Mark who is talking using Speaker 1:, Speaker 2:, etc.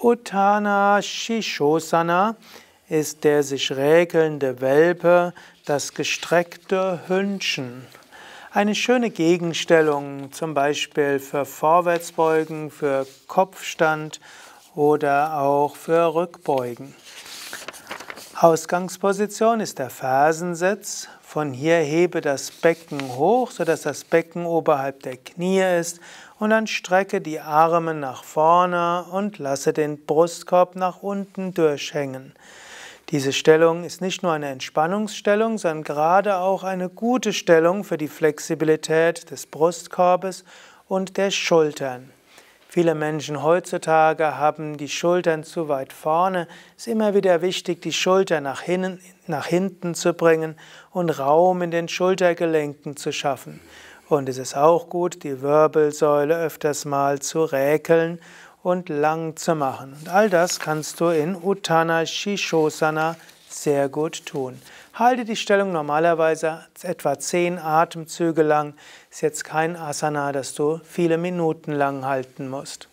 Speaker 1: Uttana Shishosana ist der sich räkelnde Welpe, das gestreckte Hündchen. Eine schöne Gegenstellung, zum Beispiel für Vorwärtsbeugen, für Kopfstand oder auch für Rückbeugen. Ausgangsposition ist der Fersensitz. Von hier hebe das Becken hoch, sodass das Becken oberhalb der Knie ist. Und dann strecke die Arme nach vorne und lasse den Brustkorb nach unten durchhängen. Diese Stellung ist nicht nur eine Entspannungsstellung, sondern gerade auch eine gute Stellung für die Flexibilität des Brustkorbes und der Schultern. Viele Menschen heutzutage haben die Schultern zu weit vorne. Es ist immer wieder wichtig, die Schulter nach, hin, nach hinten zu bringen und Raum in den Schultergelenken zu schaffen. Und es ist auch gut, die Wirbelsäule öfters mal zu räkeln und lang zu machen. Und all das kannst du in Uttana Shishosana sehr gut tun. Halte die Stellung normalerweise etwa zehn Atemzüge lang. Ist jetzt kein Asana, das du viele Minuten lang halten musst.